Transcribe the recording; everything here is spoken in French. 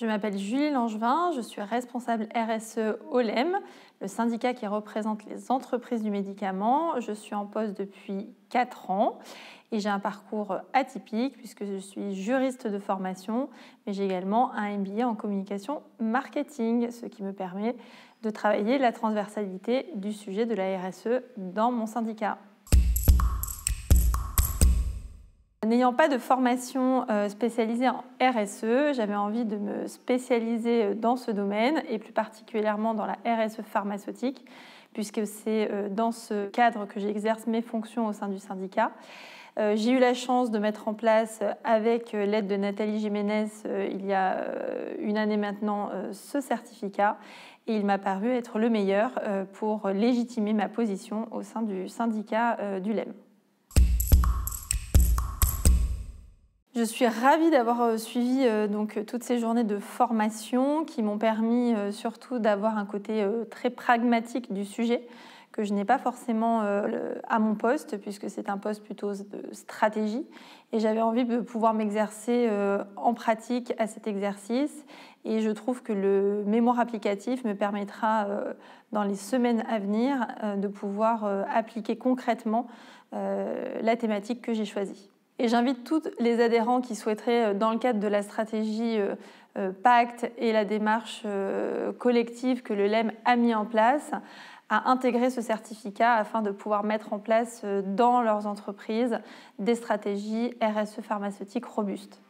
Je m'appelle Julie Langevin, je suis responsable RSE OLEM, le syndicat qui représente les entreprises du médicament. Je suis en poste depuis 4 ans et j'ai un parcours atypique puisque je suis juriste de formation, mais j'ai également un MBA en communication marketing, ce qui me permet de travailler la transversalité du sujet de la RSE dans mon syndicat. n'ayant pas de formation euh, spécialisée en RSE, j'avais envie de me spécialiser euh, dans ce domaine et plus particulièrement dans la RSE pharmaceutique, puisque c'est euh, dans ce cadre que j'exerce mes fonctions au sein du syndicat. J'ai eu la chance de mettre en place, avec l'aide de Nathalie Jiménez, il y a une année maintenant, ce certificat. Et il m'a paru être le meilleur pour légitimer ma position au sein du syndicat du LEM. Je suis ravie d'avoir euh, suivi euh, donc euh, toutes ces journées de formation qui m'ont permis surtout d'avoir un côté très pragmatique du sujet que je n'ai pas forcément à mon poste puisque c'est un poste plutôt de stratégie et j'avais envie de pouvoir m'exercer en pratique à cet exercice et je trouve que le mémoire applicatif me permettra dans les semaines à venir de pouvoir appliquer concrètement la thématique que j'ai choisie. Et j'invite tous les adhérents qui souhaiteraient, euh, dans le cadre de la stratégie euh, euh, Pacte et la démarche collective que le LEM a mis en place, à intégrer ce certificat afin de pouvoir mettre en place dans leurs entreprises des stratégies RSE pharmaceutiques robustes.